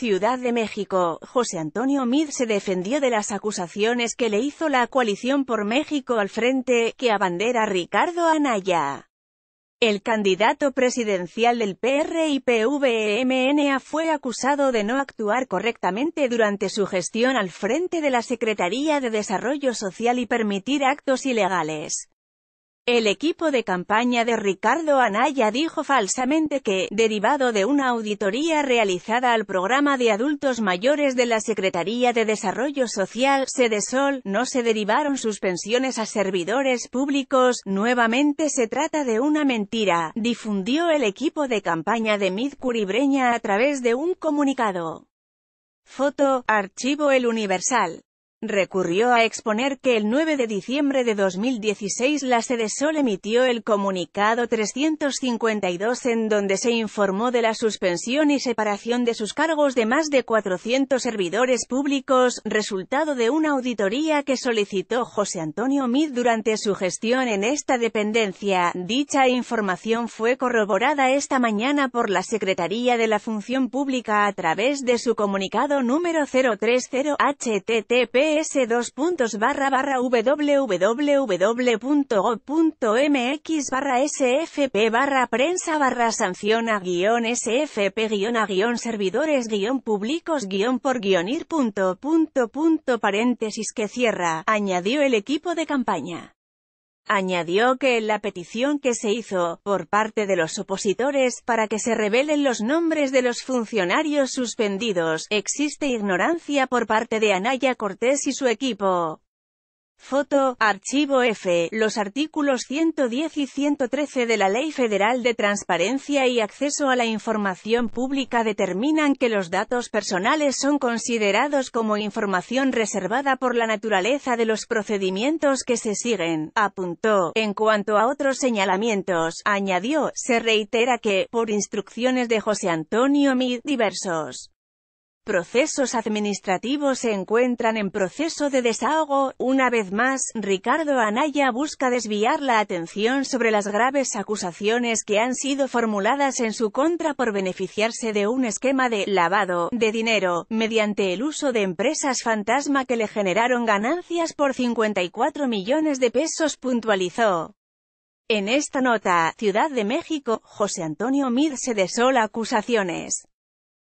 Ciudad de México, José Antonio Mid se defendió de las acusaciones que le hizo la coalición por México al frente, que abandera Ricardo Anaya. El candidato presidencial del pri e fue acusado de no actuar correctamente durante su gestión al frente de la Secretaría de Desarrollo Social y permitir actos ilegales. El equipo de campaña de Ricardo Anaya dijo falsamente que, derivado de una auditoría realizada al programa de adultos mayores de la Secretaría de Desarrollo Social, sol no se derivaron sus pensiones a servidores públicos, nuevamente se trata de una mentira, difundió el equipo de campaña de Mid Curibreña a través de un comunicado. Foto, archivo El Universal recurrió a exponer que el 9 de diciembre de 2016 la sede Sol emitió el comunicado 352 en donde se informó de la suspensión y separación de sus cargos de más de 400 servidores públicos, resultado de una auditoría que solicitó José Antonio Mid durante su gestión en esta dependencia. Dicha información fue corroborada esta mañana por la Secretaría de la Función Pública a través de su comunicado número 030 http s dos barra barra www.gov.mx barra sfp barra prensa barra sanciona guión sfp guión a guión servidores guión públicos guión por guión ir punto punto punto paréntesis que cierra, añadió el equipo de campaña. Añadió que en la petición que se hizo, por parte de los opositores, para que se revelen los nombres de los funcionarios suspendidos, existe ignorancia por parte de Anaya Cortés y su equipo. Foto, Archivo F, los artículos 110 y 113 de la Ley Federal de Transparencia y Acceso a la Información Pública determinan que los datos personales son considerados como información reservada por la naturaleza de los procedimientos que se siguen, apuntó. En cuanto a otros señalamientos, añadió, se reitera que, por instrucciones de José Antonio Mid, diversos procesos administrativos se encuentran en proceso de desahogo. Una vez más, Ricardo Anaya busca desviar la atención sobre las graves acusaciones que han sido formuladas en su contra por beneficiarse de un esquema de lavado de dinero, mediante el uso de empresas fantasma que le generaron ganancias por 54 millones de pesos puntualizó. En esta nota, Ciudad de México, José Antonio Mid se desola acusaciones.